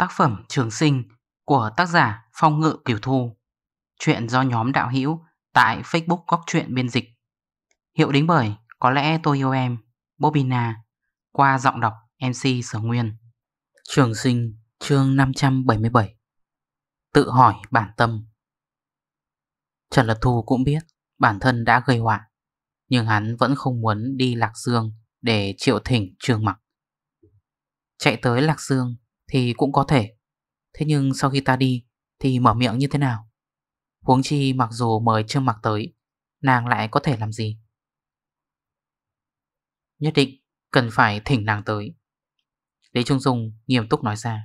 Tác phẩm Trường Sinh của tác giả Phong Ngự Kiều Thu Chuyện do nhóm đạo hữu tại Facebook Góc Chuyện Biên Dịch Hiệu đính bởi Có lẽ tôi yêu em Bobina Qua giọng đọc MC Sở Nguyên Trường Sinh chương 577 Tự hỏi bản tâm Trần Lật Thu cũng biết bản thân đã gây họa Nhưng hắn vẫn không muốn đi Lạc Dương để triệu thỉnh trường Mặc Chạy tới Lạc Dương thì cũng có thể Thế nhưng sau khi ta đi thì mở miệng như thế nào Huống chi mặc dù mời Trương Mạc tới Nàng lại có thể làm gì Nhất định cần phải thỉnh nàng tới Lý Trung Dung nghiêm túc nói ra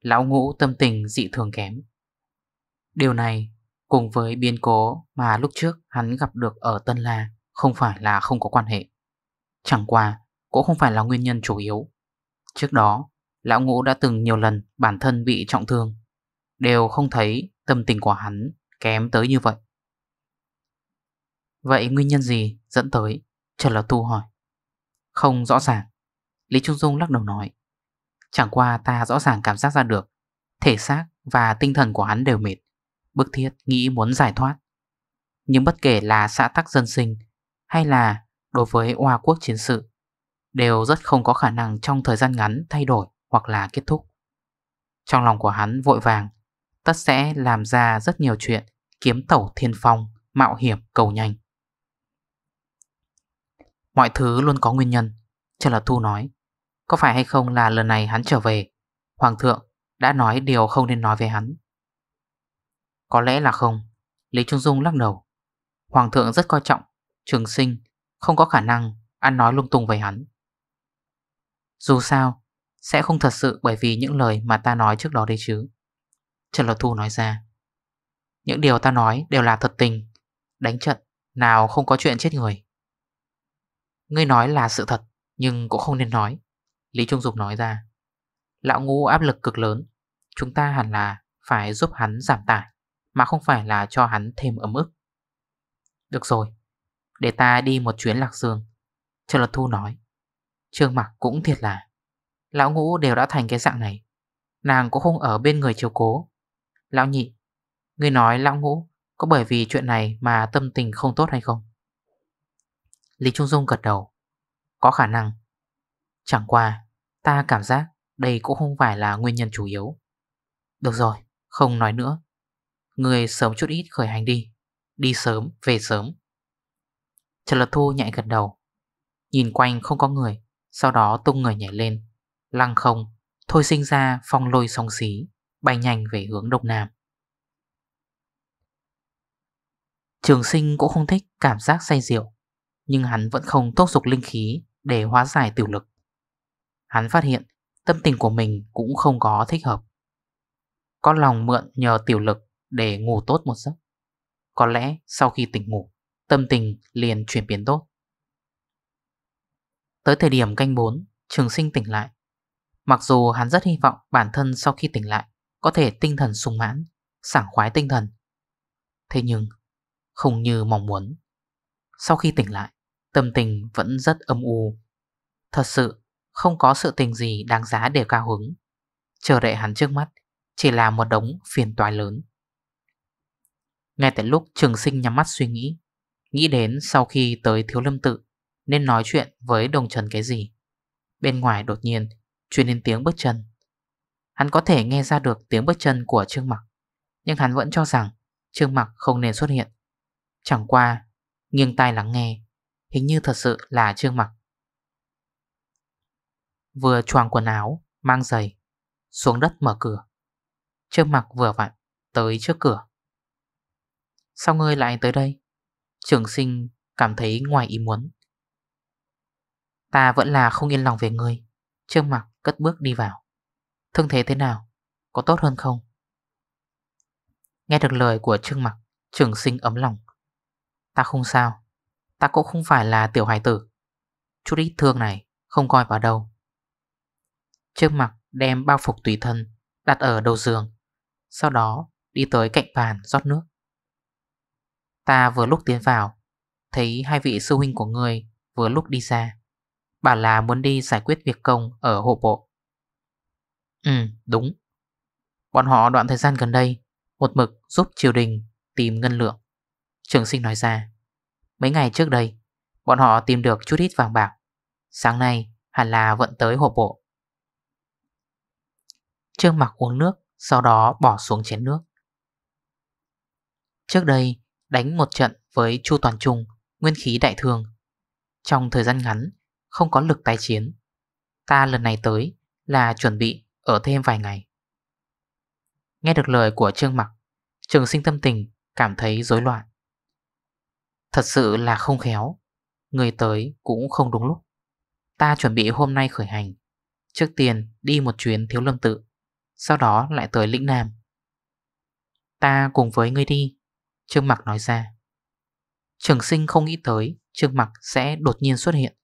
Lão ngũ tâm tình dị thường kém Điều này cùng với biên cố mà lúc trước hắn gặp được ở Tân La Không phải là không có quan hệ Chẳng qua cũng không phải là nguyên nhân chủ yếu Trước đó Lão ngũ đã từng nhiều lần bản thân bị trọng thương Đều không thấy tâm tình của hắn kém tới như vậy Vậy nguyên nhân gì dẫn tới Trần Lão Tu hỏi Không rõ ràng Lý Trung Dung lắc đầu nói Chẳng qua ta rõ ràng cảm giác ra được Thể xác và tinh thần của hắn đều mệt Bức thiết nghĩ muốn giải thoát Nhưng bất kể là xã tắc dân sinh Hay là đối với Hoa quốc chiến sự Đều rất không có khả năng trong thời gian ngắn thay đổi hoặc là kết thúc. Trong lòng của hắn vội vàng, tất sẽ làm ra rất nhiều chuyện kiếm tẩu thiên phong, mạo hiểm cầu nhanh. Mọi thứ luôn có nguyên nhân, Trần Lật Thu nói. Có phải hay không là lần này hắn trở về, Hoàng thượng đã nói điều không nên nói về hắn. Có lẽ là không, Lý Trung Dung lắc đầu. Hoàng thượng rất coi trọng, trường sinh, không có khả năng ăn nói lung tung về hắn. Dù sao, sẽ không thật sự bởi vì những lời mà ta nói trước đó đấy chứ Trần Lột Thu nói ra Những điều ta nói đều là thật tình Đánh trận nào không có chuyện chết người Ngươi nói là sự thật Nhưng cũng không nên nói Lý Trung Dục nói ra Lão ngu áp lực cực lớn Chúng ta hẳn là phải giúp hắn giảm tải Mà không phải là cho hắn thêm ấm ức Được rồi Để ta đi một chuyến lạc dương Trần Lật Thu nói Trương Mạc cũng thiệt là Lão ngũ đều đã thành cái dạng này Nàng cũng không ở bên người chiều cố Lão nhị Người nói lão ngũ Có bởi vì chuyện này mà tâm tình không tốt hay không Lý Trung Dung gật đầu Có khả năng Chẳng qua Ta cảm giác đây cũng không phải là nguyên nhân chủ yếu Được rồi Không nói nữa Người sớm chút ít khởi hành đi Đi sớm về sớm Trần Lật Thu nhạy gật đầu Nhìn quanh không có người Sau đó tung người nhảy lên lăng không Thôi sinh ra phong lôi song xí Bay nhanh về hướng đông nam Trường sinh cũng không thích cảm giác say rượu Nhưng hắn vẫn không thúc dục linh khí Để hóa giải tiểu lực Hắn phát hiện tâm tình của mình Cũng không có thích hợp Có lòng mượn nhờ tiểu lực Để ngủ tốt một giấc Có lẽ sau khi tỉnh ngủ Tâm tình liền chuyển biến tốt Tới thời điểm canh 4 Trường sinh tỉnh lại Mặc dù hắn rất hy vọng bản thân sau khi tỉnh lại Có thể tinh thần sung mãn Sảng khoái tinh thần Thế nhưng Không như mong muốn Sau khi tỉnh lại Tâm tình vẫn rất âm u Thật sự không có sự tình gì đáng giá để cao hứng Chờ đợi hắn trước mắt Chỉ là một đống phiền toái lớn Ngay tại lúc trường sinh nhắm mắt suy nghĩ Nghĩ đến sau khi tới thiếu lâm tự Nên nói chuyện với đồng trần cái gì Bên ngoài đột nhiên Chuyên đến tiếng bước chân Hắn có thể nghe ra được tiếng bước chân của Trương Mặc Nhưng hắn vẫn cho rằng Trương Mặc không nên xuất hiện Chẳng qua Nghiêng tai lắng nghe Hình như thật sự là Trương Mặc Vừa choàng quần áo Mang giày Xuống đất mở cửa Trương Mặc vừa vặn Tới trước cửa Sao ngươi lại tới đây Trường sinh cảm thấy ngoài ý muốn Ta vẫn là không yên lòng về ngươi Trương Mặc Cất bước đi vào Thương thế thế nào? Có tốt hơn không? Nghe được lời của Trương Mặc Trường sinh ấm lòng Ta không sao Ta cũng không phải là tiểu hài tử Chút ít thương này không coi vào đâu Trương Mặc đem bao phục tùy thân Đặt ở đầu giường Sau đó đi tới cạnh bàn rót nước Ta vừa lúc tiến vào Thấy hai vị sư huynh của người vừa lúc đi ra Bà là muốn đi giải quyết việc công ở hộ bộ Ừ đúng Bọn họ đoạn thời gian gần đây Một mực giúp triều đình tìm ngân lượng Trường sinh nói ra Mấy ngày trước đây Bọn họ tìm được chút ít vàng bạc Sáng nay hẳn là vận tới hộ bộ Trương mặc uống nước Sau đó bỏ xuống chén nước Trước đây đánh một trận với Chu Toàn Trung Nguyên khí đại thường Trong thời gian ngắn không có lực tái chiến Ta lần này tới là chuẩn bị ở thêm vài ngày Nghe được lời của Trương Mặc Trường sinh tâm tình cảm thấy rối loạn Thật sự là không khéo Người tới cũng không đúng lúc Ta chuẩn bị hôm nay khởi hành Trước tiên đi một chuyến thiếu lâm tự Sau đó lại tới lĩnh nam Ta cùng với ngươi đi Trương Mặc nói ra Trường sinh không nghĩ tới Trương Mặc sẽ đột nhiên xuất hiện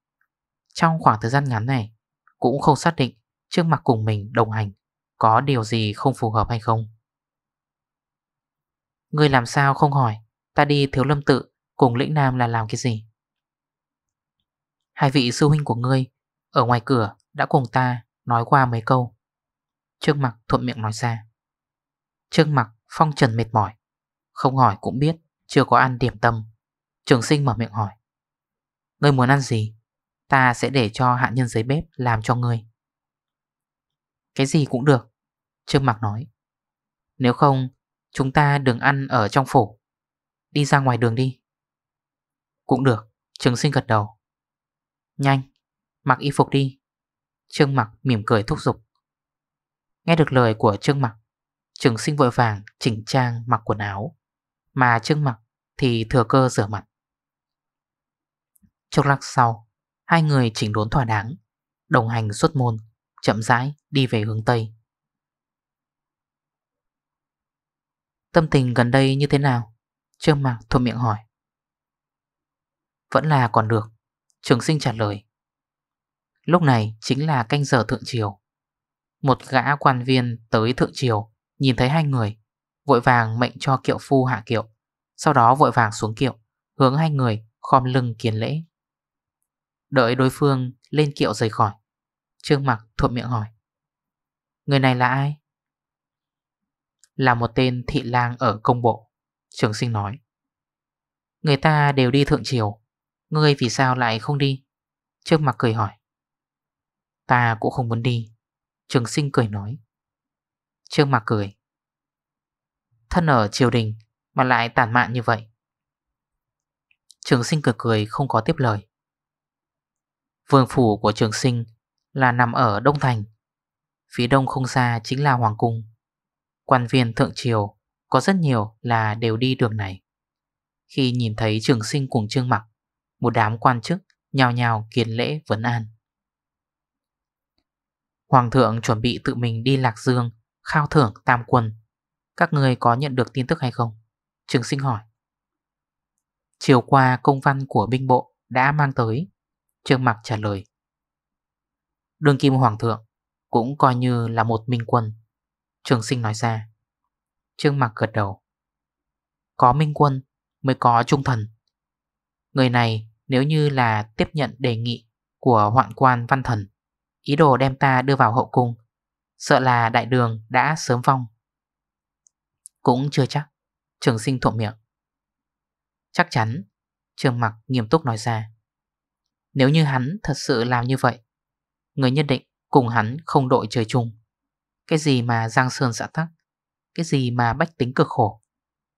trong khoảng thời gian ngắn này Cũng không xác định trước mặt cùng mình đồng hành Có điều gì không phù hợp hay không Người làm sao không hỏi Ta đi thiếu lâm tự Cùng lĩnh nam là làm cái gì Hai vị sư huynh của ngươi Ở ngoài cửa đã cùng ta Nói qua mấy câu Trước mặt thuận miệng nói ra Trước mặt phong trần mệt mỏi Không hỏi cũng biết Chưa có ăn điểm tâm Trường sinh mở miệng hỏi Ngươi muốn ăn gì Ta sẽ để cho hạ nhân giấy bếp làm cho người. Cái gì cũng được Trương Mạc nói Nếu không chúng ta đừng ăn ở trong phủ Đi ra ngoài đường đi Cũng được Trường sinh gật đầu Nhanh Mặc y phục đi Trương Mặc mỉm cười thúc giục Nghe được lời của Trương Mặc Trường sinh vội vàng chỉnh trang mặc quần áo Mà Trương Mặc thì thừa cơ rửa mặt Chốc lát sau Hai người chỉnh đốn thỏa đáng Đồng hành xuất môn Chậm rãi đi về hướng Tây Tâm tình gần đây như thế nào? Trương Mạc thuộc miệng hỏi Vẫn là còn được Trường sinh trả lời Lúc này chính là canh giờ thượng triều Một gã quan viên tới thượng triều Nhìn thấy hai người Vội vàng mệnh cho kiệu phu hạ kiệu Sau đó vội vàng xuống kiệu Hướng hai người khom lưng kiến lễ Đợi đối phương lên kiệu rời khỏi Trương Mạc thuộc miệng hỏi Người này là ai? Là một tên thị lang ở công bộ Trường sinh nói Người ta đều đi thượng triều Ngươi vì sao lại không đi? Trương Mạc cười hỏi Ta cũng không muốn đi Trường sinh cười nói Trương Mạc cười Thân ở triều đình Mà lại tàn mạn như vậy Trường sinh cười cười không có tiếp lời Vương phủ của trường sinh là nằm ở Đông Thành Phía đông không xa chính là Hoàng Cung Quan viên thượng triều có rất nhiều là đều đi đường này Khi nhìn thấy trường sinh cùng trương mặc Một đám quan chức nhào nhào kiến lễ vấn an Hoàng thượng chuẩn bị tự mình đi Lạc Dương Khao thưởng tam quân Các người có nhận được tin tức hay không? Trường sinh hỏi Chiều qua công văn của binh bộ đã mang tới Trương Mạc trả lời Đường kim hoàng thượng Cũng coi như là một minh quân Trường sinh nói ra Trương Mạc gật đầu Có minh quân mới có trung thần Người này nếu như là tiếp nhận đề nghị Của hoạn quan văn thần Ý đồ đem ta đưa vào hậu cung Sợ là đại đường đã sớm vong Cũng chưa chắc Trường sinh thuộc miệng Chắc chắn Trường mặc nghiêm túc nói ra nếu như hắn thật sự làm như vậy Người nhất định cùng hắn không đội trời chung Cái gì mà giang sơn xã tắc Cái gì mà bách tính cực khổ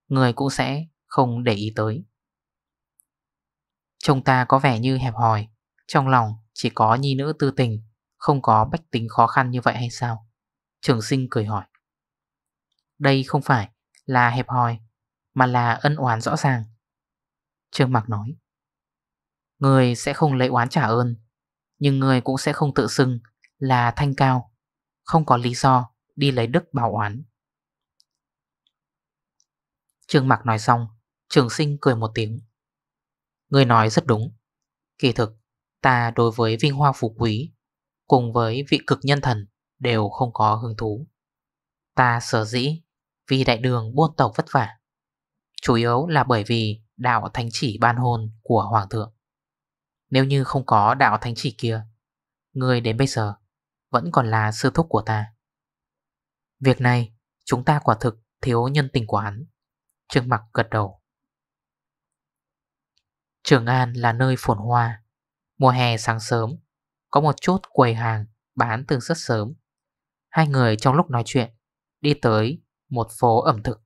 Người cũng sẽ không để ý tới Trông ta có vẻ như hẹp hòi Trong lòng chỉ có nhi nữ tư tình Không có bách tính khó khăn như vậy hay sao Trường sinh cười hỏi Đây không phải là hẹp hòi Mà là ân oán rõ ràng Trương Mạc nói Người sẽ không lấy oán trả ơn Nhưng người cũng sẽ không tự xưng là thanh cao Không có lý do đi lấy đức bảo oán Trương Mạc nói xong Trường sinh cười một tiếng Người nói rất đúng Kỳ thực ta đối với vinh hoa phú quý Cùng với vị cực nhân thần Đều không có hứng thú Ta sở dĩ Vì đại đường buôn tộc vất vả Chủ yếu là bởi vì đạo thánh chỉ ban hôn của hoàng thượng nếu như không có đạo thánh chỉ kia Người đến bây giờ Vẫn còn là sư thúc của ta Việc này Chúng ta quả thực thiếu nhân tình của hắn Trương Mặc gật đầu Trường An là nơi phồn hoa Mùa hè sáng sớm Có một chút quầy hàng bán từ rất sớm Hai người trong lúc nói chuyện Đi tới một phố ẩm thực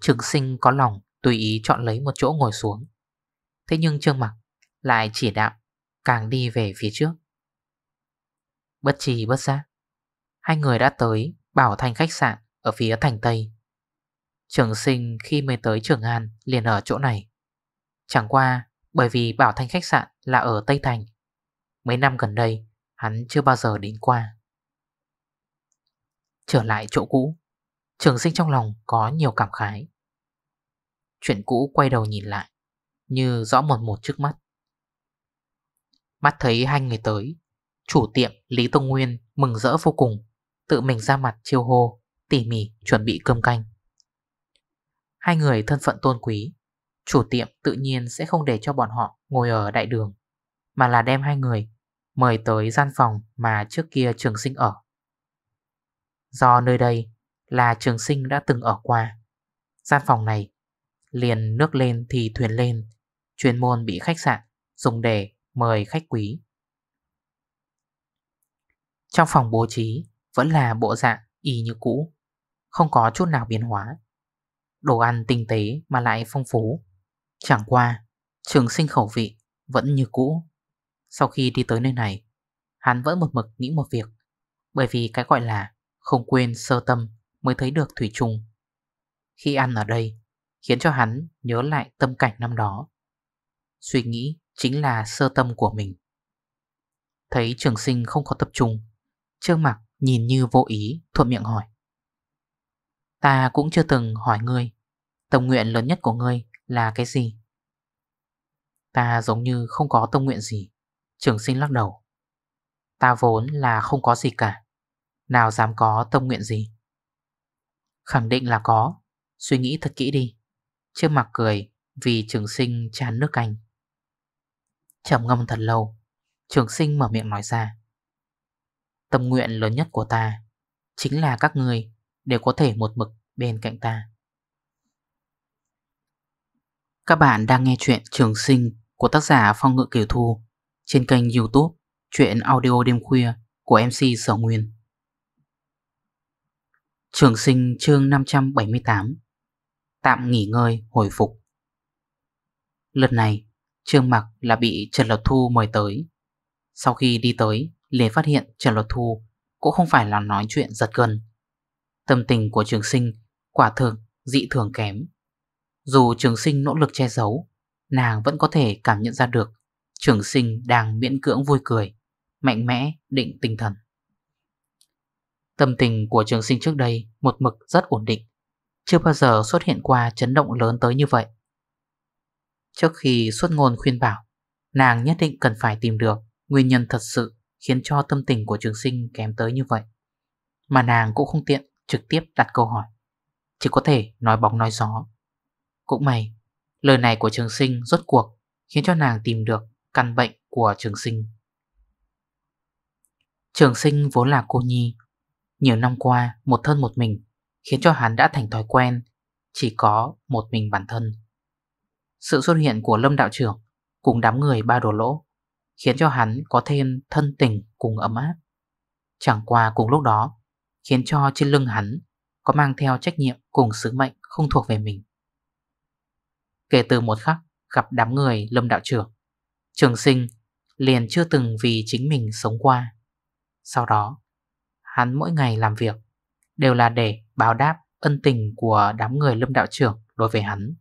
Trường sinh có lòng tùy ý chọn lấy một chỗ ngồi xuống Thế nhưng Trương Mặc lại chỉ đạo càng đi về phía trước. Bất trì bất giác, hai người đã tới Bảo Thành khách sạn ở phía thành Tây. Trường sinh khi mới tới Trường An liền ở chỗ này. Chẳng qua bởi vì Bảo Thành khách sạn là ở Tây Thành. Mấy năm gần đây hắn chưa bao giờ đến qua. Trở lại chỗ cũ, trường sinh trong lòng có nhiều cảm khái. Chuyện cũ quay đầu nhìn lại, như rõ một một trước mắt. Mắt thấy hai người tới Chủ tiệm Lý Tông Nguyên mừng rỡ vô cùng Tự mình ra mặt chiêu hô Tỉ mỉ chuẩn bị cơm canh Hai người thân phận tôn quý Chủ tiệm tự nhiên sẽ không để cho bọn họ ngồi ở đại đường Mà là đem hai người mời tới gian phòng mà trước kia trường sinh ở Do nơi đây là trường sinh đã từng ở qua Gian phòng này liền nước lên thì thuyền lên Chuyên môn bị khách sạn dùng để mời khách quý. Trong phòng bố trí vẫn là bộ dạng y như cũ, không có chút nào biến hóa. Đồ ăn tinh tế mà lại phong phú. Chẳng qua, trường sinh khẩu vị vẫn như cũ. Sau khi đi tới nơi này, hắn vẫn một mực nghĩ một việc, bởi vì cái gọi là không quên sơ tâm mới thấy được thủy trùng. Khi ăn ở đây, khiến cho hắn nhớ lại tâm cảnh năm đó. Suy nghĩ chính là sơ tâm của mình. Thấy trường sinh không có tập trung, Trương Mạc nhìn như vô ý thuận miệng hỏi. Ta cũng chưa từng hỏi ngươi, tâm nguyện lớn nhất của ngươi là cái gì? Ta giống như không có tâm nguyện gì, trường sinh lắc đầu. Ta vốn là không có gì cả, nào dám có tâm nguyện gì? Khẳng định là có, suy nghĩ thật kỹ đi. Trương Mạc cười vì trường sinh chán nước canh. Chạm ngâm thật lâu Trường sinh mở miệng nói ra Tâm nguyện lớn nhất của ta Chính là các người Đều có thể một mực bên cạnh ta Các bạn đang nghe chuyện Trường sinh Của tác giả Phong Ngự Kiều Thu Trên kênh youtube Chuyện audio đêm khuya Của MC Sở Nguyên Trường sinh chương 578 Tạm nghỉ ngơi hồi phục Lần này Trương Mặc là bị Trần Lột Thu mời tới Sau khi đi tới Lê phát hiện Trần Lột Thu Cũng không phải là nói chuyện giật gần Tâm tình của trường sinh Quả thực dị thường kém Dù trường sinh nỗ lực che giấu Nàng vẫn có thể cảm nhận ra được Trường sinh đang miễn cưỡng vui cười Mạnh mẽ định tinh thần Tâm tình của trường sinh trước đây Một mực rất ổn định Chưa bao giờ xuất hiện qua chấn động lớn tới như vậy Trước khi xuất ngôn khuyên bảo Nàng nhất định cần phải tìm được Nguyên nhân thật sự khiến cho tâm tình của trường sinh kém tới như vậy Mà nàng cũng không tiện trực tiếp đặt câu hỏi Chỉ có thể nói bóng nói gió Cũng may Lời này của trường sinh rốt cuộc Khiến cho nàng tìm được căn bệnh của trường sinh Trường sinh vốn là cô nhi Nhiều năm qua một thân một mình Khiến cho hắn đã thành thói quen Chỉ có một mình bản thân sự xuất hiện của Lâm Đạo trưởng cùng đám người ba đồ lỗ khiến cho hắn có thêm thân tình cùng ấm áp. Chẳng qua cùng lúc đó khiến cho trên lưng hắn có mang theo trách nhiệm cùng sứ mệnh không thuộc về mình. Kể từ một khắc gặp đám người Lâm Đạo trưởng, Trường Sinh liền chưa từng vì chính mình sống qua. Sau đó, hắn mỗi ngày làm việc đều là để báo đáp ân tình của đám người Lâm Đạo trưởng đối với hắn.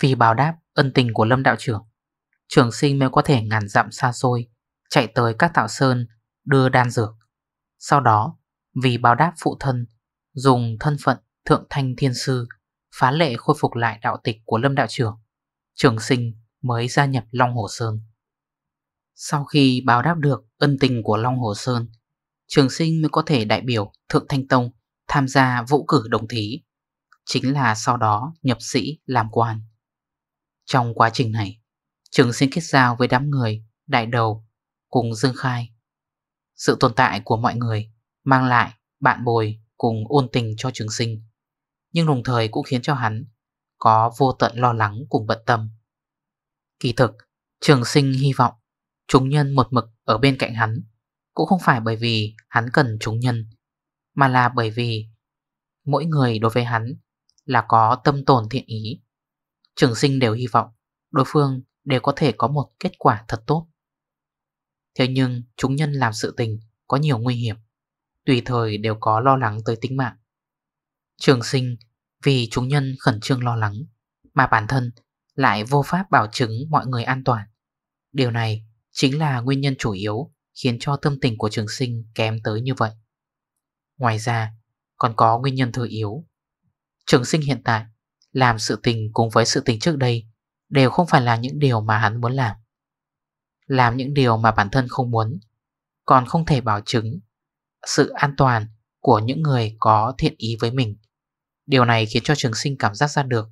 Vì báo đáp ân tình của Lâm Đạo trưởng Trường sinh mới có thể ngàn dặm xa xôi Chạy tới các tạo sơn Đưa đan dược Sau đó vì báo đáp phụ thân Dùng thân phận thượng thanh thiên sư Phá lệ khôi phục lại đạo tịch của Lâm Đạo trưởng Trường sinh mới gia nhập Long Hồ Sơn Sau khi báo đáp được ân tình của Long Hồ Sơn Trường sinh mới có thể đại biểu Thượng Thanh Tông Tham gia vũ cử đồng thí Chính là sau đó nhập sĩ làm quan trong quá trình này, Trường sinh kết giao với đám người, đại đầu, cùng Dương Khai. Sự tồn tại của mọi người mang lại bạn bồi cùng ôn tình cho trường sinh, nhưng đồng thời cũng khiến cho hắn có vô tận lo lắng cùng bận tâm. Kỳ thực, trường sinh hy vọng chúng nhân một mực ở bên cạnh hắn cũng không phải bởi vì hắn cần chúng nhân, mà là bởi vì mỗi người đối với hắn là có tâm tồn thiện ý Trường sinh đều hy vọng đối phương đều có thể có một kết quả thật tốt. Thế nhưng chúng nhân làm sự tình có nhiều nguy hiểm, tùy thời đều có lo lắng tới tính mạng. Trường sinh vì chúng nhân khẩn trương lo lắng mà bản thân lại vô pháp bảo chứng mọi người an toàn. Điều này chính là nguyên nhân chủ yếu khiến cho tâm tình của trường sinh kém tới như vậy. Ngoài ra, còn có nguyên nhân thứ yếu. Trường sinh hiện tại làm sự tình cùng với sự tình trước đây Đều không phải là những điều mà hắn muốn làm Làm những điều mà bản thân không muốn Còn không thể bảo chứng Sự an toàn của những người có thiện ý với mình Điều này khiến cho trường sinh cảm giác ra được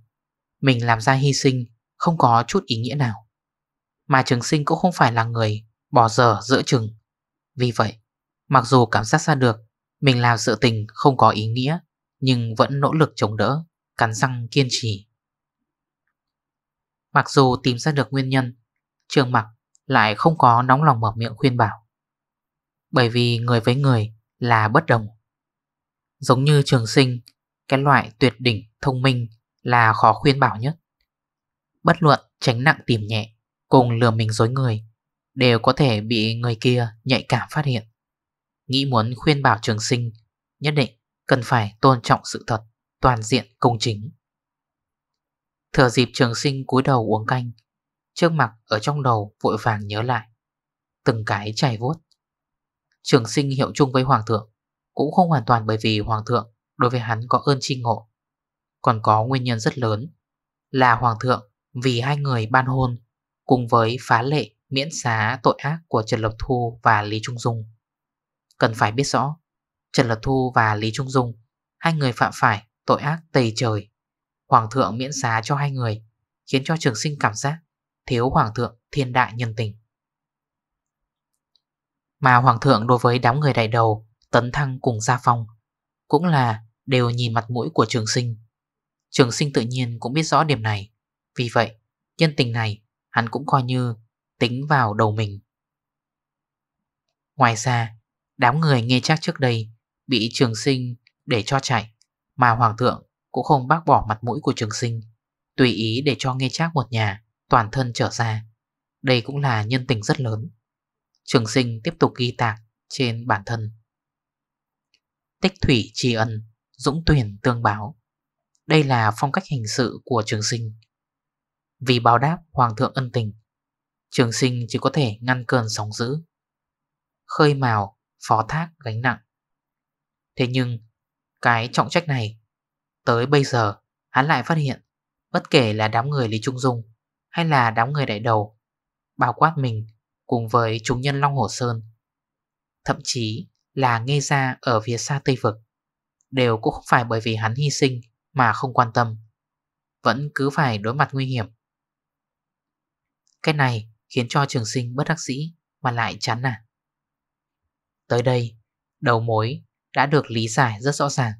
Mình làm ra hy sinh Không có chút ý nghĩa nào Mà trường sinh cũng không phải là người Bỏ dở giữa chừng Vì vậy Mặc dù cảm giác ra được Mình làm sự tình không có ý nghĩa Nhưng vẫn nỗ lực chống đỡ cắn răng kiên trì. Mặc dù tìm ra được nguyên nhân, trường mặc lại không có nóng lòng mở miệng khuyên bảo. Bởi vì người với người là bất đồng. Giống như trường sinh, cái loại tuyệt đỉnh thông minh là khó khuyên bảo nhất. Bất luận tránh nặng tìm nhẹ, cùng lừa mình dối người, đều có thể bị người kia nhạy cảm phát hiện. Nghĩ muốn khuyên bảo trường sinh, nhất định cần phải tôn trọng sự thật toàn diện công chính. Thừa dịp trường sinh cúi đầu uống canh, trước mặt ở trong đầu vội vàng nhớ lại, từng cái chảy vuốt. Trường sinh hiệu chung với hoàng thượng, cũng không hoàn toàn bởi vì hoàng thượng đối với hắn có ơn tri ngộ, còn có nguyên nhân rất lớn là hoàng thượng vì hai người ban hôn cùng với phá lệ miễn xá tội ác của Trần Lập Thu và Lý Trung Dung. Cần phải biết rõ, Trần Lập Thu và Lý Trung Dung, hai người phạm phải Tội ác tây trời Hoàng thượng miễn xá cho hai người Khiến cho trường sinh cảm giác Thiếu hoàng thượng thiên đại nhân tình Mà hoàng thượng đối với đám người đại đầu Tấn thăng cùng gia phong Cũng là đều nhìn mặt mũi của trường sinh Trường sinh tự nhiên cũng biết rõ điểm này Vì vậy nhân tình này Hắn cũng coi như tính vào đầu mình Ngoài ra Đám người nghe chắc trước đây Bị trường sinh để cho chạy mà hoàng thượng cũng không bác bỏ mặt mũi của trường sinh Tùy ý để cho nghe trác một nhà Toàn thân trở ra Đây cũng là nhân tình rất lớn Trường sinh tiếp tục ghi tạc trên bản thân Tích thủy tri ân Dũng tuyển tương báo Đây là phong cách hành sự của trường sinh Vì báo đáp hoàng thượng ân tình Trường sinh chỉ có thể ngăn cơn sóng dữ Khơi màu, phó thác gánh nặng Thế nhưng cái trọng trách này. Tới bây giờ, hắn lại phát hiện, bất kể là đám người Lý Trung Dung hay là đám người đại đầu, bao quát mình cùng với chúng nhân Long Hồ Sơn, thậm chí là nghe ra ở phía xa Tây Vực, đều cũng không phải bởi vì hắn hy sinh mà không quan tâm, vẫn cứ phải đối mặt nguy hiểm. Cái này khiến cho trường sinh bất đắc sĩ mà lại chán nản Tới đây, đầu mối đã được lý giải rất rõ ràng.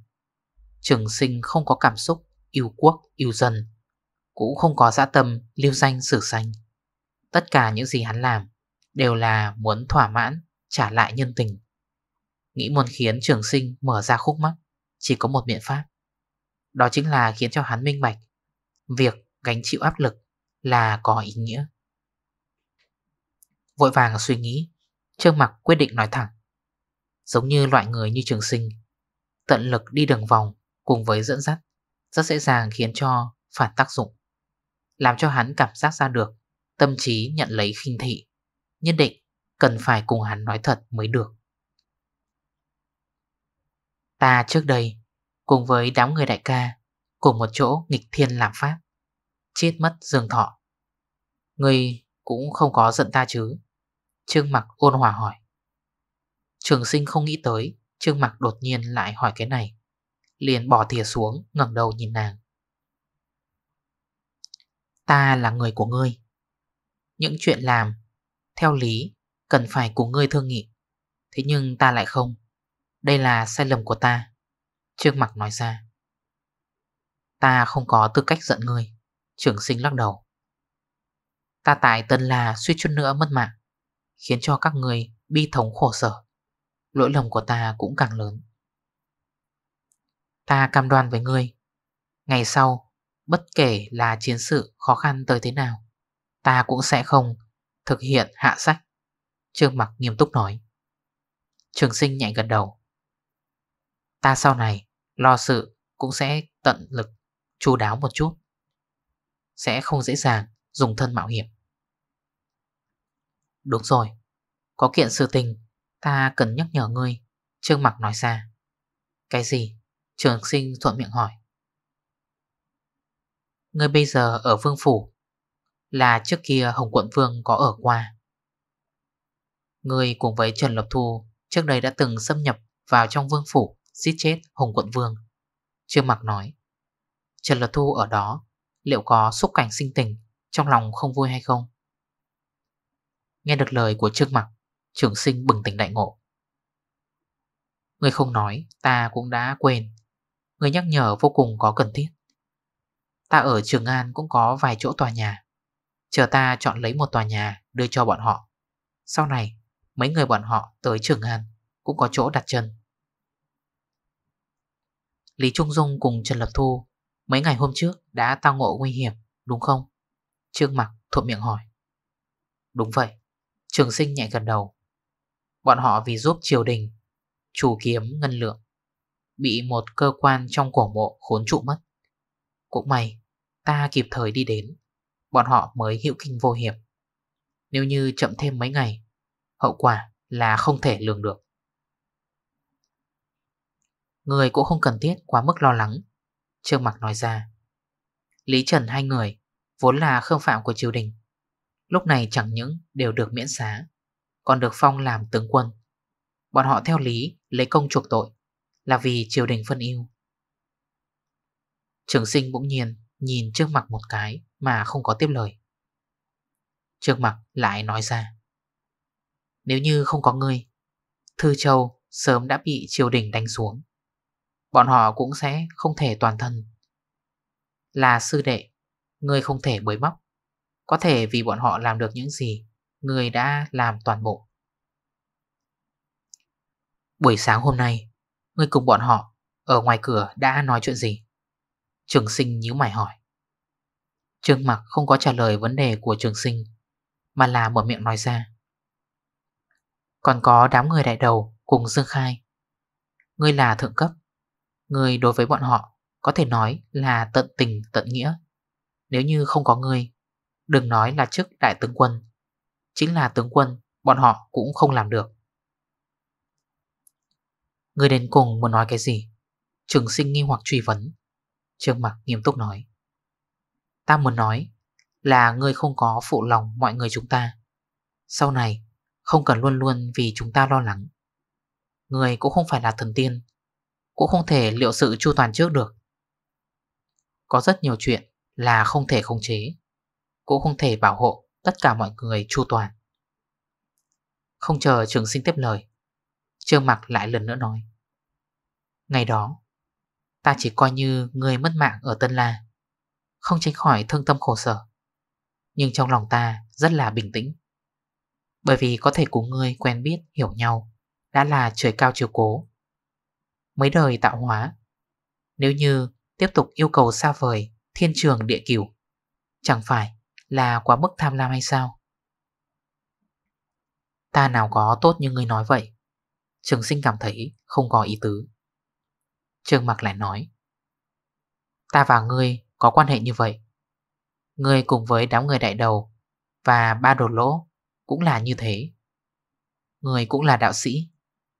Trường sinh không có cảm xúc yêu quốc, yêu dân, cũng không có dã tâm lưu danh sử sanh. Tất cả những gì hắn làm đều là muốn thỏa mãn, trả lại nhân tình. Nghĩ muốn khiến trường sinh mở ra khúc mắt, chỉ có một biện pháp. Đó chính là khiến cho hắn minh bạch, việc gánh chịu áp lực là có ý nghĩa. Vội vàng suy nghĩ, Trương Mặc quyết định nói thẳng. Giống như loại người như trường sinh Tận lực đi đường vòng cùng với dẫn dắt Rất dễ dàng khiến cho phản tác dụng Làm cho hắn cảm giác ra được Tâm trí nhận lấy khinh thị Nhất định cần phải cùng hắn nói thật mới được Ta trước đây Cùng với đám người đại ca Cùng một chỗ nghịch thiên làm pháp Chết mất dương thọ Người cũng không có giận ta chứ Trương mặc ôn hòa hỏi Trường sinh không nghĩ tới Trương mặt đột nhiên lại hỏi cái này Liền bỏ thìa xuống ngẩng đầu nhìn nàng Ta là người của ngươi Những chuyện làm Theo lý Cần phải của ngươi thương nghị Thế nhưng ta lại không Đây là sai lầm của ta Trương mặt nói ra Ta không có tư cách giận ngươi Trường sinh lắc đầu Ta tại tân là suy chút nữa mất mạng Khiến cho các người bi thống khổ sở Lỗi lầm của ta cũng càng lớn Ta cam đoan với ngươi Ngày sau Bất kể là chiến sự khó khăn tới thế nào Ta cũng sẽ không Thực hiện hạ sách Trương mặc nghiêm túc nói Trường sinh nhạy gần đầu Ta sau này lo sự Cũng sẽ tận lực Chu đáo một chút Sẽ không dễ dàng dùng thân mạo hiểm Đúng rồi Có kiện sự tình Ta cần nhắc nhở ngươi Trương Mặc nói ra Cái gì? Trường sinh thuận miệng hỏi Ngươi bây giờ ở vương phủ Là trước kia Hồng Quận Vương có ở qua Ngươi cùng với Trần Lập Thu Trước đây đã từng xâm nhập vào trong vương phủ Giết chết Hồng Quận Vương Trương Mặc nói Trần Lập Thu ở đó Liệu có xúc cảnh sinh tình Trong lòng không vui hay không Nghe được lời của Trương Mặc Trường sinh bừng tỉnh đại ngộ Người không nói ta cũng đã quên Người nhắc nhở vô cùng có cần thiết Ta ở Trường An cũng có vài chỗ tòa nhà Chờ ta chọn lấy một tòa nhà đưa cho bọn họ Sau này mấy người bọn họ tới Trường An cũng có chỗ đặt chân Lý Trung Dung cùng Trần Lập Thu Mấy ngày hôm trước đã tao ngộ nguy hiểm đúng không? Trương Mặc thuộm miệng hỏi Đúng vậy Trường sinh nhạy gần đầu Bọn họ vì giúp triều đình Chủ kiếm ngân lượng Bị một cơ quan trong cổ mộ khốn trụ mất Cũng may Ta kịp thời đi đến Bọn họ mới hiệu kinh vô hiểm Nếu như chậm thêm mấy ngày Hậu quả là không thể lường được Người cũng không cần thiết quá mức lo lắng Trương Mạc nói ra Lý Trần hai người Vốn là khương phạm của triều đình Lúc này chẳng những đều được miễn xá còn được phong làm tướng quân. Bọn họ theo lý lấy công chuộc tội là vì triều đình phân ưu. Trường sinh bỗng nhiên nhìn trước mặt một cái mà không có tiếp lời. Trước mặt lại nói ra. Nếu như không có ngươi, Thư Châu sớm đã bị triều đình đánh xuống. Bọn họ cũng sẽ không thể toàn thân. Là sư đệ, ngươi không thể bới móc. Có thể vì bọn họ làm được những gì người đã làm toàn bộ. Buổi sáng hôm nay, người cùng bọn họ ở ngoài cửa đã nói chuyện gì? Trường sinh nhíu mày hỏi. Trương mặc không có trả lời vấn đề của trường sinh, mà là mở miệng nói ra. Còn có đám người đại đầu cùng Dương Khai. người là thượng cấp, người đối với bọn họ có thể nói là tận tình tận nghĩa. Nếu như không có người đừng nói là chức đại tướng quân, Chính là tướng quân Bọn họ cũng không làm được Người đến cùng muốn nói cái gì Trường sinh nghi hoặc truy vấn Trương mặt nghiêm túc nói Ta muốn nói Là người không có phụ lòng mọi người chúng ta Sau này Không cần luôn luôn vì chúng ta lo lắng Người cũng không phải là thần tiên Cũng không thể liệu sự chu toàn trước được Có rất nhiều chuyện Là không thể khống chế Cũng không thể bảo hộ tất cả mọi người chu toàn. Không chờ trường sinh tiếp lời, Trương Mạc lại lần nữa nói. Ngày đó, ta chỉ coi như người mất mạng ở Tân La, không tránh khỏi thương tâm khổ sở. Nhưng trong lòng ta rất là bình tĩnh. Bởi vì có thể của người quen biết, hiểu nhau, đã là trời cao chiều cố. Mấy đời tạo hóa, nếu như tiếp tục yêu cầu xa vời, thiên trường địa cửu, chẳng phải là quá mức tham lam hay sao? Ta nào có tốt như ngươi nói vậy Trường sinh cảm thấy không có ý tứ Trường mặc lại nói Ta và ngươi có quan hệ như vậy Ngươi cùng với đám người đại đầu Và ba đồ lỗ Cũng là như thế Ngươi cũng là đạo sĩ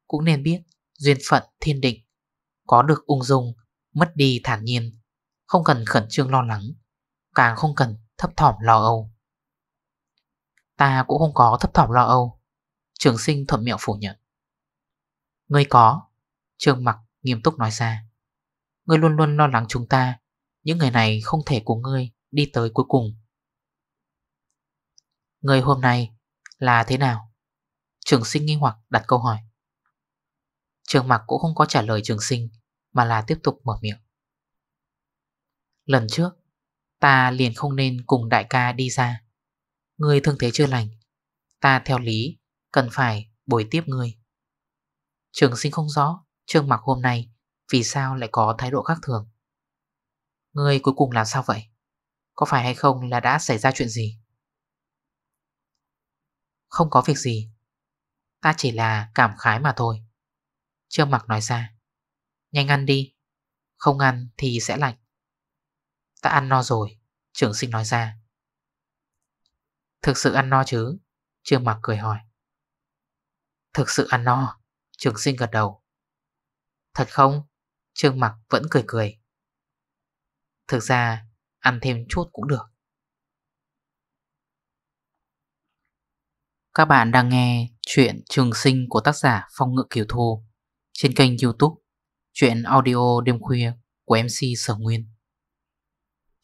Cũng nên biết duyên phận thiên định Có được ung dung Mất đi thản nhiên Không cần khẩn trương lo lắng Càng không cần thấp thỏm lo âu Ta cũng không có thấp thỏm lo âu Trường sinh thuận miệng phủ nhận Ngươi có Trường mặc nghiêm túc nói ra Ngươi luôn luôn lo lắng chúng ta Những người này không thể của ngươi đi tới cuối cùng Ngươi hôm nay là thế nào? Trường sinh nghi hoặc đặt câu hỏi Trường mặc cũng không có trả lời trường sinh Mà là tiếp tục mở miệng Lần trước Ta liền không nên cùng đại ca đi ra Ngươi thương thế chưa lành Ta theo lý Cần phải bồi tiếp ngươi Trường sinh không rõ Trương mặc hôm nay Vì sao lại có thái độ khác thường Ngươi cuối cùng làm sao vậy Có phải hay không là đã xảy ra chuyện gì Không có việc gì Ta chỉ là cảm khái mà thôi Trương mặc nói ra Nhanh ăn đi Không ăn thì sẽ lạnh Ta ăn no rồi Trưởng sinh nói ra Thực sự ăn no chứ Trương Mạc cười hỏi Thực sự ăn no Trường sinh gật đầu Thật không? Trương Mạc vẫn cười cười Thực ra ăn thêm chút cũng được Các bạn đang nghe chuyện Trường sinh của tác giả Phong Ngự Kiều Thu trên kênh youtube Chuyện audio đêm khuya của MC Sở Nguyên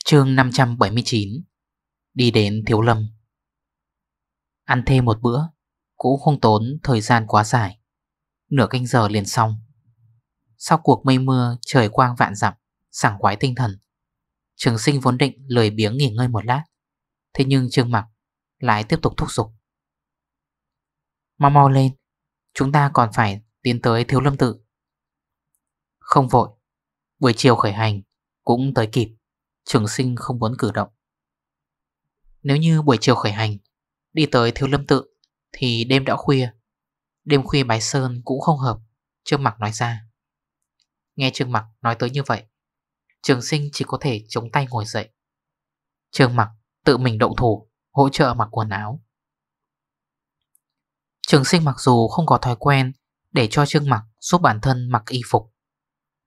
chương 579 Đi đến Thiếu Lâm Ăn thêm một bữa Cũng không tốn thời gian quá dài Nửa canh giờ liền xong Sau cuộc mây mưa Trời quang vạn dặm Sảng quái tinh thần Trường sinh vốn định lười biếng nghỉ ngơi một lát Thế nhưng Trương Mặc lại tiếp tục thúc giục Mau mau lên Chúng ta còn phải tiến tới Thiếu Lâm Tự Không vội Buổi chiều khởi hành Cũng tới kịp Trường sinh không muốn cử động Nếu như buổi chiều khởi hành Đi tới thiếu lâm tự Thì đêm đã khuya Đêm khuya bái sơn cũng không hợp Trương Mặc nói ra Nghe Trương Mặc nói tới như vậy Trường sinh chỉ có thể chống tay ngồi dậy Trương Mặc tự mình động thủ Hỗ trợ mặc quần áo Trường sinh mặc dù không có thói quen Để cho Trương Mặc giúp bản thân mặc y phục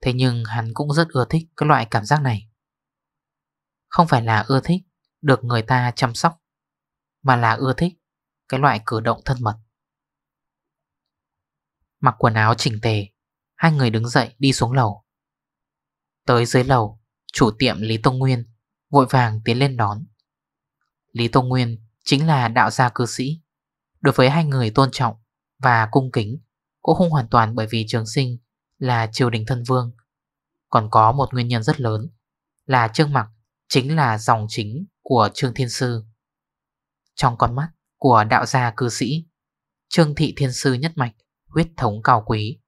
Thế nhưng hắn cũng rất ưa thích cái loại cảm giác này không phải là ưa thích Được người ta chăm sóc Mà là ưa thích Cái loại cử động thân mật Mặc quần áo chỉnh tề Hai người đứng dậy đi xuống lầu Tới dưới lầu Chủ tiệm Lý Tông Nguyên Vội vàng tiến lên đón Lý Tông Nguyên chính là đạo gia cư sĩ Đối với hai người tôn trọng Và cung kính Cũng không hoàn toàn bởi vì trường sinh Là triều đình thân vương Còn có một nguyên nhân rất lớn Là trương mặc chính là dòng chính của Trương Thiên Sư. Trong con mắt của đạo gia cư sĩ, Trương Thị Thiên Sư nhất mạch, huyết thống cao quý,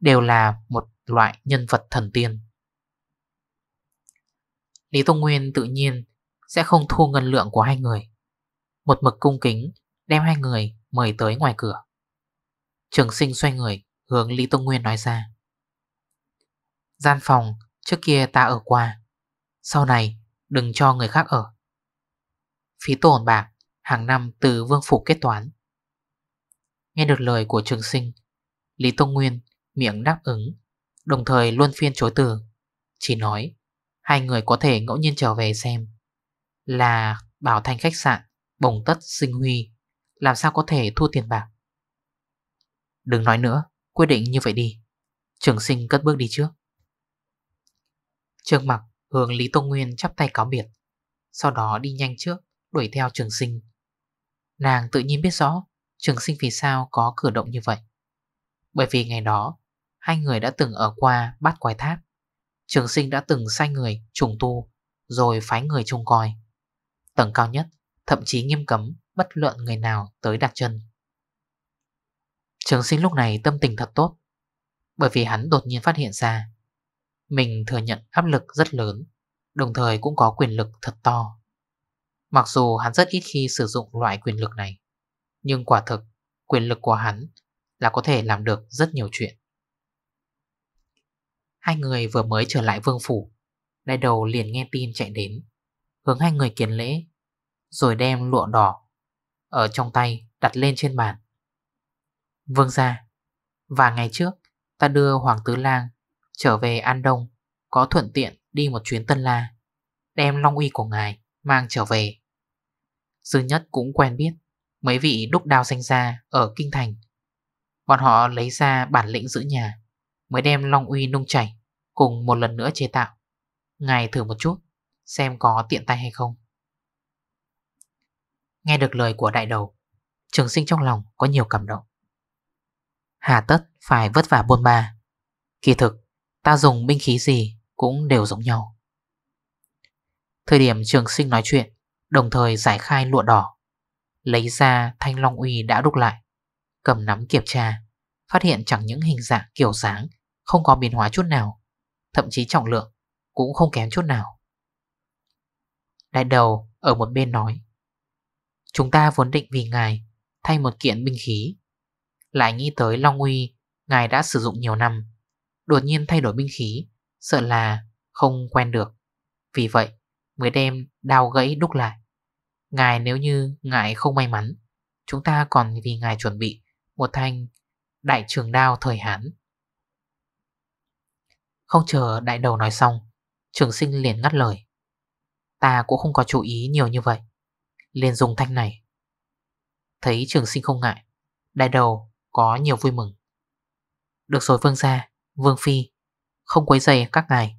đều là một loại nhân vật thần tiên. Lý Tông Nguyên tự nhiên sẽ không thu ngân lượng của hai người. Một mực cung kính đem hai người mời tới ngoài cửa. Trường sinh xoay người hướng Lý Tông Nguyên nói ra. Gian phòng trước kia ta ở qua, sau này đừng cho người khác ở. Phí tổn bạc hàng năm từ vương phủ kết toán. Nghe được lời của trường sinh, Lý Tông Nguyên miệng đáp ứng, đồng thời luôn phiên chối từ. Chỉ nói, hai người có thể ngẫu nhiên trở về xem. Là bảo thành khách sạn, bồng tất sinh huy, làm sao có thể thu tiền bạc. Đừng nói nữa, quyết định như vậy đi. Trường sinh cất bước đi trước. Trương mặt Hướng Lý Tông Nguyên chắp tay cáo biệt Sau đó đi nhanh trước Đuổi theo trường sinh Nàng tự nhiên biết rõ Trường sinh vì sao có cử động như vậy Bởi vì ngày đó Hai người đã từng ở qua bát quái tháp Trường sinh đã từng sai người trùng tu Rồi phái người trông coi Tầng cao nhất Thậm chí nghiêm cấm bất luận người nào tới đặt chân Trường sinh lúc này tâm tình thật tốt Bởi vì hắn đột nhiên phát hiện ra mình thừa nhận áp lực rất lớn Đồng thời cũng có quyền lực thật to Mặc dù hắn rất ít khi sử dụng loại quyền lực này Nhưng quả thực quyền lực của hắn là có thể làm được rất nhiều chuyện Hai người vừa mới trở lại vương phủ Đại đầu liền nghe tin chạy đến Hướng hai người kiến lễ Rồi đem lụa đỏ Ở trong tay đặt lên trên bàn Vương ra Và ngày trước ta đưa Hoàng Tứ Lang Trở về An Đông Có thuận tiện đi một chuyến Tân La Đem Long Uy của ngài Mang trở về Dư nhất cũng quen biết Mấy vị đúc đao danh gia ở Kinh Thành Bọn họ lấy ra bản lĩnh giữ nhà Mới đem Long Uy nung chảy Cùng một lần nữa chế tạo Ngài thử một chút Xem có tiện tay hay không Nghe được lời của đại đầu Trường sinh trong lòng có nhiều cảm động Hà tất phải vất vả buôn ba Kỳ thực Ta dùng binh khí gì cũng đều giống nhau Thời điểm trường sinh nói chuyện Đồng thời giải khai lụa đỏ Lấy ra thanh long uy đã đúc lại Cầm nắm kiểm tra Phát hiện chẳng những hình dạng kiểu dáng Không có biến hóa chút nào Thậm chí trọng lượng cũng không kém chút nào Đại đầu ở một bên nói Chúng ta vốn định vì ngài Thay một kiện binh khí Lại nghĩ tới Long Uy Ngài đã sử dụng nhiều năm Đột nhiên thay đổi binh khí Sợ là không quen được Vì vậy mới đem đao gãy đúc lại Ngài nếu như ngài không may mắn Chúng ta còn vì ngài chuẩn bị Một thanh đại trường đao thời Hán Không chờ đại đầu nói xong Trường sinh liền ngắt lời Ta cũng không có chú ý nhiều như vậy liền dùng thanh này Thấy trường sinh không ngại Đại đầu có nhiều vui mừng Được rồi vương ra Vương Phi Không quấy giày các ngài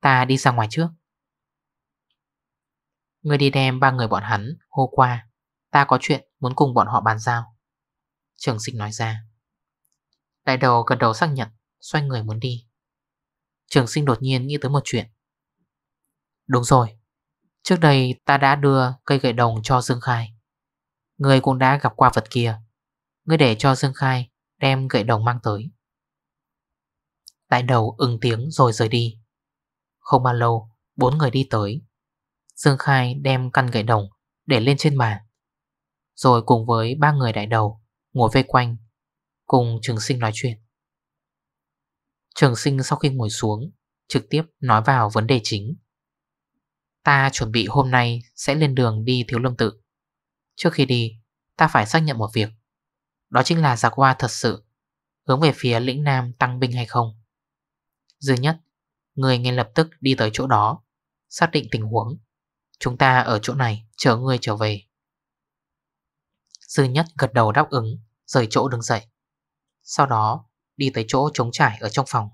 Ta đi ra ngoài trước Người đi đem ba người bọn hắn hô qua Ta có chuyện muốn cùng bọn họ bàn giao Trường sinh nói ra Đại đầu gần đầu xác nhận Xoay người muốn đi Trường sinh đột nhiên nghĩ tới một chuyện Đúng rồi Trước đây ta đã đưa cây gậy đồng cho Dương Khai Người cũng đã gặp qua vật kia Người để cho Dương Khai đem gậy đồng mang tới Đại đầu ưng tiếng rồi rời đi Không bao lâu Bốn người đi tới Dương Khai đem căn gậy đồng Để lên trên bàn Rồi cùng với ba người đại đầu Ngồi vây quanh Cùng trường sinh nói chuyện Trường sinh sau khi ngồi xuống Trực tiếp nói vào vấn đề chính Ta chuẩn bị hôm nay Sẽ lên đường đi thiếu lâm tự Trước khi đi Ta phải xác nhận một việc Đó chính là giặc hoa thật sự Hướng về phía lĩnh nam tăng binh hay không Dư nhất, người ngay lập tức đi tới chỗ đó, xác định tình huống. Chúng ta ở chỗ này chờ người trở về. Dư nhất gật đầu đáp ứng, rời chỗ đứng dậy. Sau đó, đi tới chỗ trống trải ở trong phòng.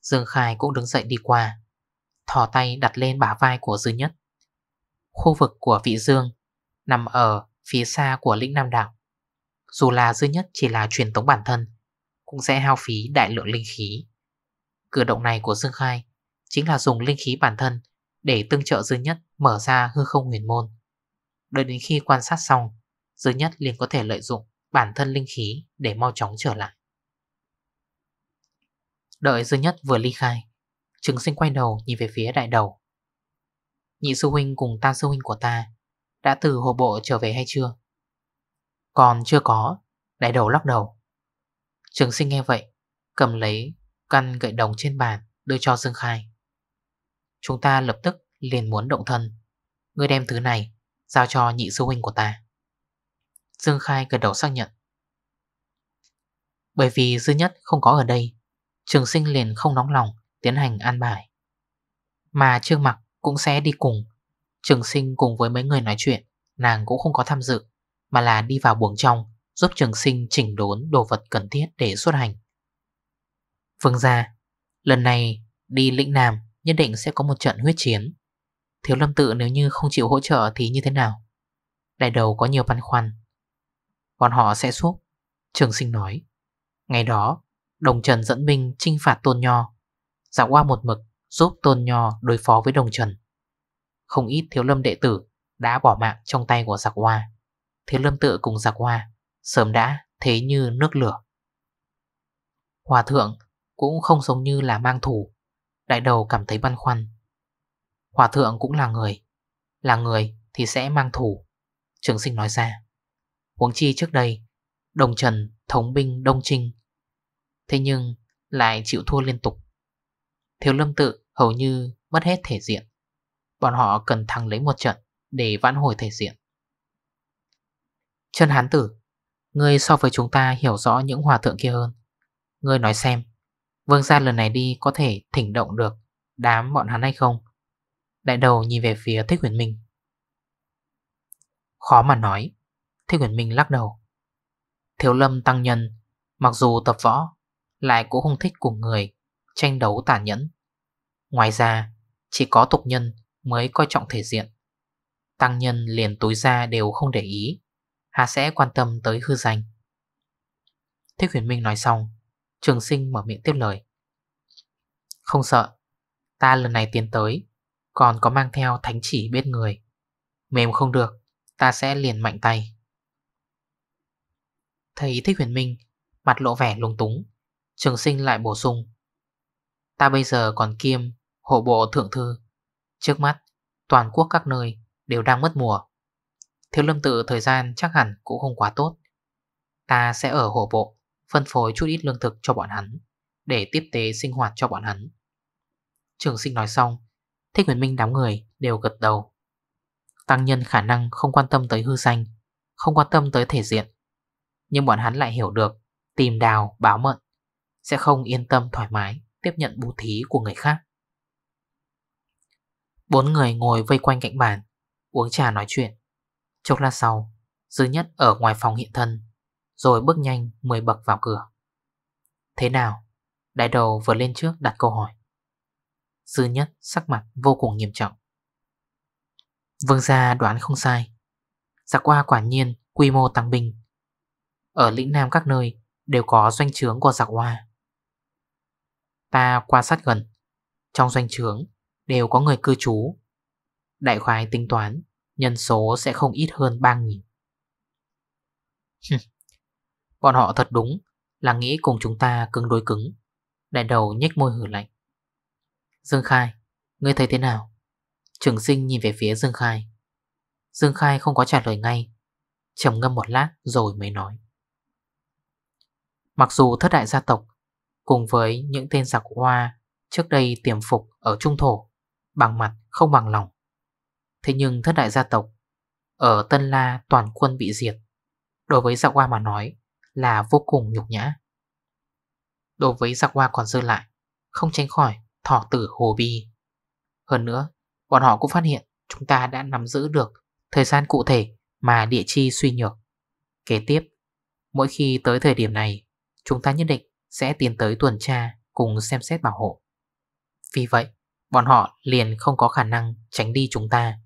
Dương Khai cũng đứng dậy đi qua, thò tay đặt lên bả vai của Dư nhất. Khu vực của vị Dương nằm ở phía xa của lĩnh Nam Đảo. Dù là Dư nhất chỉ là truyền tống bản thân, cũng sẽ hao phí đại lượng linh khí. Cử động này của Dương Khai chính là dùng linh khí bản thân để tương trợ Dương Nhất mở ra hư không huyền môn. Đợi đến khi quan sát xong, Dương Nhất liền có thể lợi dụng bản thân linh khí để mau chóng trở lại. Đợi Dương Nhất vừa ly khai, Trừng sinh quay đầu nhìn về phía đại đầu. Nhị sư huynh cùng tam sư huynh của ta đã từ hồ bộ trở về hay chưa? Còn chưa có, đại đầu lắc đầu. Trường sinh nghe vậy, cầm lấy Căn gậy đồng trên bàn đưa cho Dương Khai Chúng ta lập tức liền muốn động thân Ngươi đem thứ này Giao cho nhị sư huynh của ta Dương Khai gật đầu xác nhận Bởi vì duy nhất không có ở đây Trường sinh liền không nóng lòng Tiến hành an bài Mà Trương Mặc cũng sẽ đi cùng Trường sinh cùng với mấy người nói chuyện Nàng cũng không có tham dự Mà là đi vào buồng trong Giúp trường sinh chỉnh đốn đồ vật cần thiết để xuất hành Vương gia Lần này đi lĩnh Nam Nhất định sẽ có một trận huyết chiến Thiếu lâm tự nếu như không chịu hỗ trợ thì như thế nào Đại đầu có nhiều băn khoăn Bọn họ sẽ giúp Trường sinh nói Ngày đó Đồng Trần dẫn binh chinh phạt Tôn Nho Dạo qua một mực giúp Tôn Nho đối phó với Đồng Trần Không ít thiếu lâm đệ tử đã bỏ mạng trong tay của giặc hoa Thiếu lâm tự cùng giặc hoa sớm đã thế như nước lửa Hòa thượng cũng không giống như là mang thủ Đại đầu cảm thấy băn khoăn Hòa thượng cũng là người Là người thì sẽ mang thủ Trường sinh nói ra Huống chi trước đây Đồng Trần thống binh Đông Trinh Thế nhưng lại chịu thua liên tục Thiếu lâm tự hầu như mất hết thể diện Bọn họ cần thắng lấy một trận Để vãn hồi thể diện Chân hán tử Ngươi so với chúng ta hiểu rõ những hòa thượng kia hơn Ngươi nói xem Vương gia lần này đi có thể thỉnh động được Đám bọn hắn hay không Đại đầu nhìn về phía Thích Huyền Minh Khó mà nói Thích Huyền Minh lắc đầu Thiếu lâm tăng nhân Mặc dù tập võ Lại cũng không thích cùng người Tranh đấu tàn nhẫn Ngoài ra Chỉ có tục nhân mới coi trọng thể diện Tăng nhân liền túi ra đều không để ý Hà sẽ quan tâm tới hư danh Thích Huyền Minh nói xong Trường sinh mở miệng tiếp lời Không sợ Ta lần này tiến tới Còn có mang theo thánh chỉ bên người Mềm không được Ta sẽ liền mạnh tay Thấy Thích Huyền Minh Mặt lộ vẻ lung túng Trường sinh lại bổ sung Ta bây giờ còn kiêm hộ bộ thượng thư Trước mắt Toàn quốc các nơi đều đang mất mùa Thiếu lâm tự thời gian chắc hẳn cũng không quá tốt Ta sẽ ở hộ bộ phân phối chút ít lương thực cho bọn hắn, để tiếp tế sinh hoạt cho bọn hắn. Trường sinh nói xong, Thích Huyền Minh đám người đều gật đầu. Tăng nhân khả năng không quan tâm tới hư danh, không quan tâm tới thể diện. Nhưng bọn hắn lại hiểu được, tìm đào, báo mận, sẽ không yên tâm thoải mái tiếp nhận bù thí của người khác. Bốn người ngồi vây quanh cạnh bàn, uống trà nói chuyện. Chốc lát sau, Dư Nhất ở ngoài phòng hiện thân rồi bước nhanh 10 bậc vào cửa Thế nào? Đại đầu vừa lên trước đặt câu hỏi Dư nhất sắc mặt vô cùng nghiêm trọng Vương gia đoán không sai Giặc dạ qua quả nhiên quy mô tăng binh Ở lĩnh nam các nơi đều có doanh trướng của giặc dạ hoa Ta quan sát gần Trong doanh trướng đều có người cư trú Đại khoái tính toán Nhân số sẽ không ít hơn 3.000 Bọn họ thật đúng là nghĩ cùng chúng ta cứng đối cứng Đại đầu nhếch môi hử lạnh Dương Khai Ngươi thấy thế nào Trường sinh nhìn về phía Dương Khai Dương Khai không có trả lời ngay trầm ngâm một lát rồi mới nói Mặc dù thất đại gia tộc Cùng với những tên giặc hoa Trước đây tiềm phục ở trung thổ Bằng mặt không bằng lòng Thế nhưng thất đại gia tộc Ở Tân La toàn quân bị diệt Đối với giặc hoa mà nói là vô cùng nhục nhã. Đối với giặc hoa còn dư lại, không tránh khỏi thỏ tử hồ bi. Hơn nữa, bọn họ cũng phát hiện chúng ta đã nắm giữ được thời gian cụ thể mà địa chi suy nhược. Kế tiếp, mỗi khi tới thời điểm này, chúng ta nhất định sẽ tiến tới tuần tra cùng xem xét bảo hộ. Vì vậy, bọn họ liền không có khả năng tránh đi chúng ta.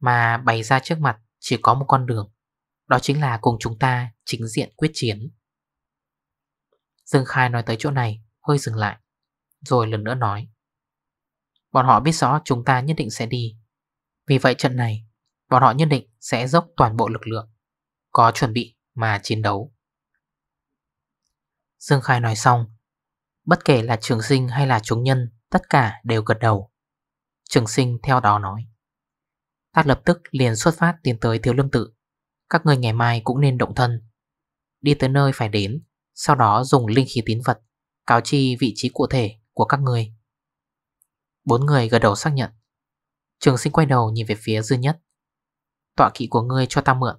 Mà bày ra trước mặt chỉ có một con đường, đó chính là cùng chúng ta chính diện quyết chiến. Dương Khai nói tới chỗ này, hơi dừng lại, rồi lần nữa nói. Bọn họ biết rõ chúng ta nhất định sẽ đi. Vì vậy trận này, bọn họ nhất định sẽ dốc toàn bộ lực lượng, có chuẩn bị mà chiến đấu. Dương Khai nói xong, bất kể là trường sinh hay là chúng nhân, tất cả đều gật đầu. Trường sinh theo đó nói. Ta lập tức liền xuất phát tiến tới thiếu lâm tự. Các người ngày mai cũng nên động thân. Đi tới nơi phải đến Sau đó dùng linh khí tín vật Cáo chi vị trí cụ thể của các người Bốn người gật đầu xác nhận Trường sinh quay đầu nhìn về phía dư nhất Tọa kỵ của ngươi cho ta mượn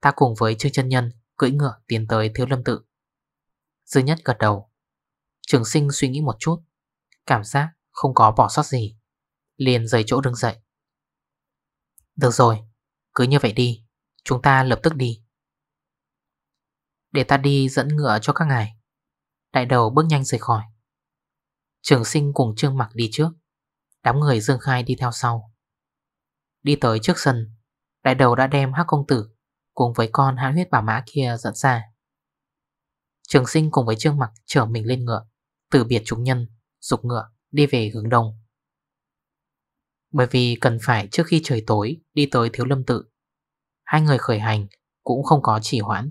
Ta cùng với Trương chân Nhân Cưỡi ngựa tiến tới thiếu lâm tự Dư nhất gật đầu Trường sinh suy nghĩ một chút Cảm giác không có bỏ sót gì Liền rời chỗ đứng dậy Được rồi, cứ như vậy đi Chúng ta lập tức đi để ta đi dẫn ngựa cho các ngài Đại đầu bước nhanh rời khỏi Trường sinh cùng Trương Mặc đi trước Đám người Dương Khai đi theo sau Đi tới trước sân Đại đầu đã đem hắc công tử Cùng với con hãn huyết bảo mã kia dẫn ra Trường sinh cùng với Trương Mặc Chở mình lên ngựa Từ biệt chúng nhân, dục ngựa Đi về hướng đông Bởi vì cần phải trước khi trời tối Đi tới thiếu lâm tự Hai người khởi hành cũng không có chỉ hoãn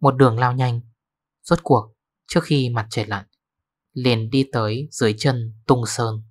một đường lao nhanh Rốt cuộc trước khi mặt trời lặn Liền đi tới dưới chân tung sơn